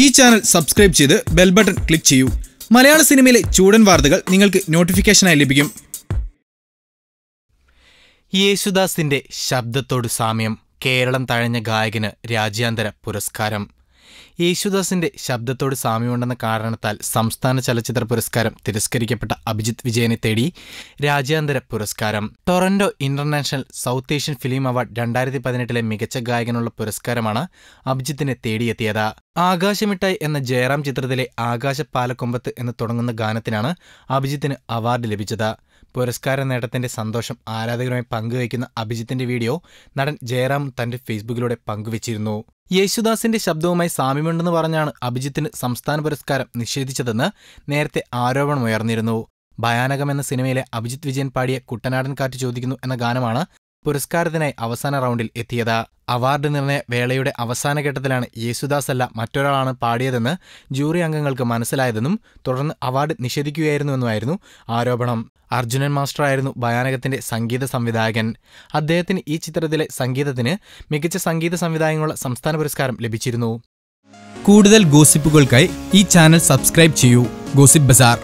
ഈ channel subscribe ചെയ്ത് bell button click ചെയ്യൂ മലയാള സിനിമയിലെ ചൂടൻ വാർത്തകൾ നിങ്ങൾക്ക് നോട്ടിഫിക്കേഷനായി ലഭിക്കും യേശുദാസിന്റെ ശബ്ദത്തോട് സാമ്യം കേരളം തഴഞ്ഞ ഗായകന് രാജ്യാന്തര പുരസ്കാരം യേശുദാസിന്റെ ശബ്ദത്തോട് സാമ്യമുണ്ടെന്ന കാരണത്താൽ സംസ്ഥാന ചലച്ചിത്ര പുരസ്കാരം തിരസ്കരിക്കപ്പെട്ട അഭിജിത് വിജയനെ തേടി രാജ്യാന്തര പുരസ്കാരം Toronto International South Asian Film Award രണ്ടായിരത്തി പതിനെട്ടിലെ മികച്ച ഗായകനുള്ള പുരസ്കാരമാണ് അഭിജിത്തിനെ തേടിയെത്തിയത് ആകാശമിട്ടായി എന്ന ജയറാം ചിത്രത്തിലെ ആകാശപ്പാലക്കൊമ്പത്ത് എന്ന് തുടങ്ങുന്ന ഗാനത്തിനാണ് അഭിജിത്തിന് അവാർഡ് ലഭിച്ചത് പുരസ്കാര നേട്ടത്തിന്റെ സന്തോഷം ആരാധകരുമായി പങ്കുവയ്ക്കുന്ന അഭിജിത്തിന്റെ വീഡിയോ നടൻ ജയറാം തന്റെ ഫേസ്ബുക്കിലൂടെ പങ്കുവച്ചിരുന്നു യേശുദാസിന്റെ ശബ്ദവുമായി സാമ്യമുണ്ടെന്ന് പറഞ്ഞാണ് അഭിജിത്തിന് സംസ്ഥാന പുരസ്കാരം നിഷേധിച്ചതെന്ന് നേരത്തെ ആരോപണമുയർന്നിരുന്നു ഭയാനകം എന്ന സിനിമയിലെ അഭിജിത്ത് വിജയൻ പാടിയ കുട്ടനാടൻ കാറ്റ് ചോദിക്കുന്നു എന്ന ഗാനമാണ് പുരസ്കാരത്തിനായി അവസാന റൗണ്ടിൽ എത്തിയത് അവാർഡ് നിർണയ വേളയുടെ അവസാന ഘട്ടത്തിലാണ് യേശുദാസ് അല്ല മറ്റൊരാളാണ് പാടിയതെന്ന് ജൂറി അംഗങ്ങൾക്ക് മനസ്സിലായതെന്നും തുടർന്ന് അവാർഡ് നിഷേധിക്കുകയായിരുന്നുവെന്നുമായിരുന്നു ആരോപണം അർജുനൻ മാസ്റ്ററായിരുന്നു ഭയാനകത്തിന്റെ സംഗീത സംവിധായകൻ അദ്ദേഹത്തിന് ഈ ചിത്രത്തിലെ സംഗീതത്തിന് മികച്ച സംഗീത സംവിധായകനുള്ള സംസ്ഥാന പുരസ്കാരം ലഭിച്ചിരുന്നു കൂടുതൽ ഗോസിപ്പുകൾക്കായി ഈ ചാനൽ സബ്സ്ക്രൈബ് ചെയ്യൂ ഗോസിപ്പ് ബസാർ